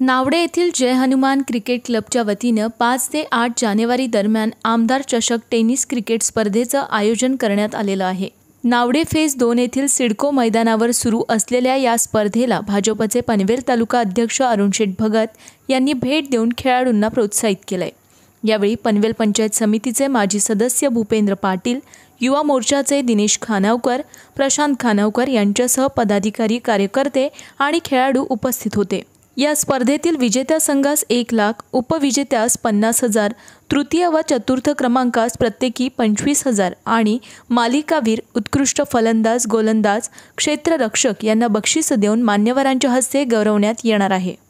नावडे येथील जय हनुमान क्रिकेट क्लबच्या वतीनं पाच ते आठ जानेवारी दरम्यान आमदार चषक टेनिस क्रिकेट स्पर्धेचं आयोजन करण्यात आलेलं आहे नावडे फेज दोन येथील सिडको मैदानावर सुरू असलेल्या या स्पर्धेला भाजपचे पनवेल तालुका अध्यक्ष अरुण शेठ भगत यांनी भेट देऊन खेळाडूंना प्रोत्साहित केलंय यावेळी पनवेल पंचायत समितीचे माजी सदस्य भूपेंद्र पाटील युवा मोर्चाचे दिनेश खानावकर प्रशांत खानावकर यांच्यासह पदाधिकारी कार्यकर्ते आणि खेळाडू उपस्थित होते या स्पर्धेतील विजेत्या संघास एक लाख उपविजेत्यास पन्नास हजार तृतीय व चतुर्थ क्रमांकास प्रत्येकी पंचवीस हजार आणि मालिकावीर उत्कृष्ट फलंदाज गोलंदाज क्षेत्ररक्षक यांना बक्षीस देऊन मान्यवरांच्या हस्ते गौरवण्यात येणार आहे